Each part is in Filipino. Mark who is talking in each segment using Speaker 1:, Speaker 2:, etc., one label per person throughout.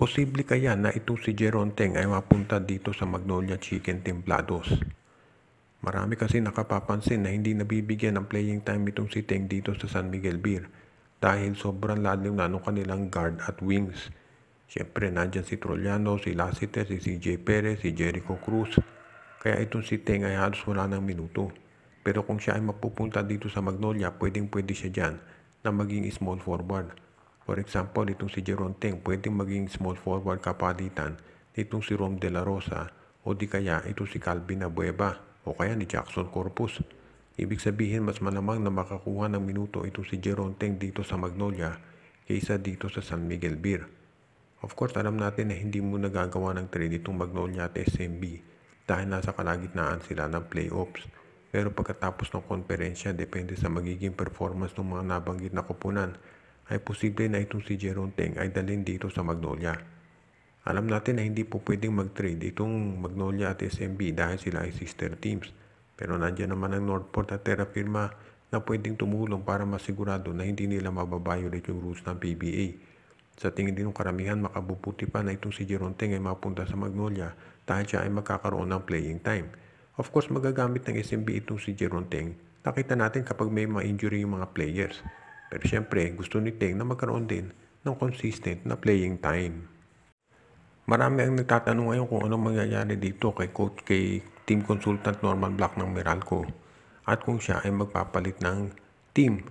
Speaker 1: Posible kaya na ito si Geronteng ay mapunta dito sa Magnolia Chicken Templados. Marami kasi nakapapansin na hindi nabibigyan ng playing time itong si Teng dito sa San Miguel Beer dahil sobrang lalim na ng kanilang guard at wings. Siyempre nandyan si Trolliano, si Lassiter, si CJ Perez, si Jericho Cruz. Kaya itong si Teng ay halos wala ng minuto. Pero kung siya ay mapupunta dito sa Magnolia, pwedeng pwede siya dyan na maging small forward. For example, itong si Jeron Teng pwedeng maging small forward kapalitan nitong si Rom De La Rosa o di kaya ito si Calvin Abueva o kaya ni Jackson Corpus. Ibig sabihin mas malamang na makakuha ng minuto itong si Jeron Teng dito sa Magnolia kaysa dito sa San Miguel Beer. Of course, alam natin na hindi mo nagagawa ng trade itong Magnolia at SMB dahil nasa kalagitnaan sila ng playoffs. Pero pagkatapos ng konferensya, depende sa magiging performance ng mga nabanggit na kupunan ay posible na itong si Jerome Teng ay dalhin dito sa Magnolia. Alam natin na hindi po pwedeng mag-trade itong Magnolia at SMB dahil sila ay sister teams. Pero nandiyan naman ang Northport at Terra Firma na pwedeng tumulong para masigurado na hindi nila mababiolate yung rules ng PBA. Sa tingin din ng karamihan, makabubuti pa na itong si Jerome Teng ay mapunta sa Magnolia dahil siya ay magkakaroon ng playing time. Of course, magagamit ng SMB itong si Jerome Teng nakita natin kapag may mga injury yung mga players. Pero siyempre, gusto ni Teng na magkaroon din ng consistent na playing time. Marami ang nagtatanong ngayon kung anong mangyayari dito kay coach kay team consultant Norman Black ng Meralco at kung siya ay magpapalit ng team.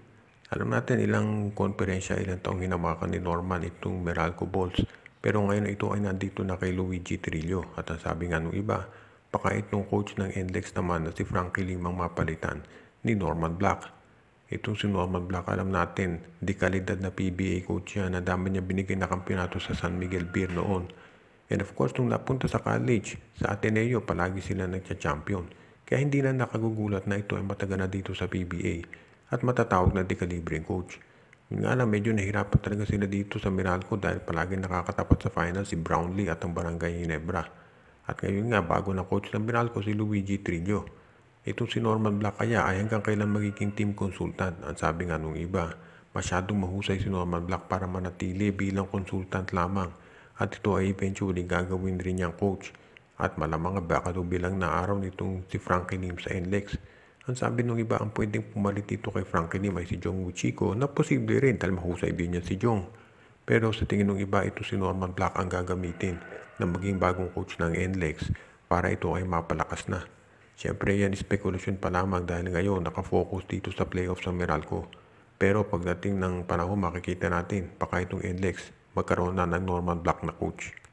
Speaker 1: Alam natin ilang konferensya, ilang taong hinawakan ni Norman itong Meralco Balls. Pero ngayon ito ay nandito na kay Luigi Trillo at ang sabi nga nung iba, pakait nung coach ng index naman na si Frankie Limang mapalitan ni Norman Black. Itong si Norman Black, alam natin, di kalidad na PBA coach yan. Ang dami niya binigay na kampiyonato sa San Miguel Beer noon. And of course, nung napunta sa college, sa Ateneo, palagi sila nagcha-champion. Kaya hindi na nakagugulat na ito ay mataga na dito sa PBA at matatawag na dekalibreng coach. Yun nga lang, medyo nahirapan talaga sila dito sa Meralco dahil palagi nakakatapat sa final si Brownlee at ang Barangay Ginebra. At ngayon nga, bago na coach ng Meralco si Luigi Trillo. Itong si Norman Black kaya ay hanggang kailan magiging team consultant ang sabi nga nung iba. Masyadong mahusay si Norman Black para manatili bilang consultant lamang at ito ay eventually gagawin rin niyang coach at malamang nga baka daw bilang na araw nitong si Frankie Lim sa NLEX. Ang sabi nung iba ang pwedeng pumalit dito kay Frankie Lim ay si Jong Uchiko na posible rin dahil mahusay din niya si Jong. Pero sa tingin ng iba ito si Norman Black ang gagamitin na maging bagong coach ng NLEX para ito ay mapalakas na. Siyempre yan speculation pa lamang dahil ngayon nakafocus dito sa playoffs ng Meralco. Pero pagdating ng panahon makikita natin baka itong NLEX magkaroon na ng Norman Black na coach.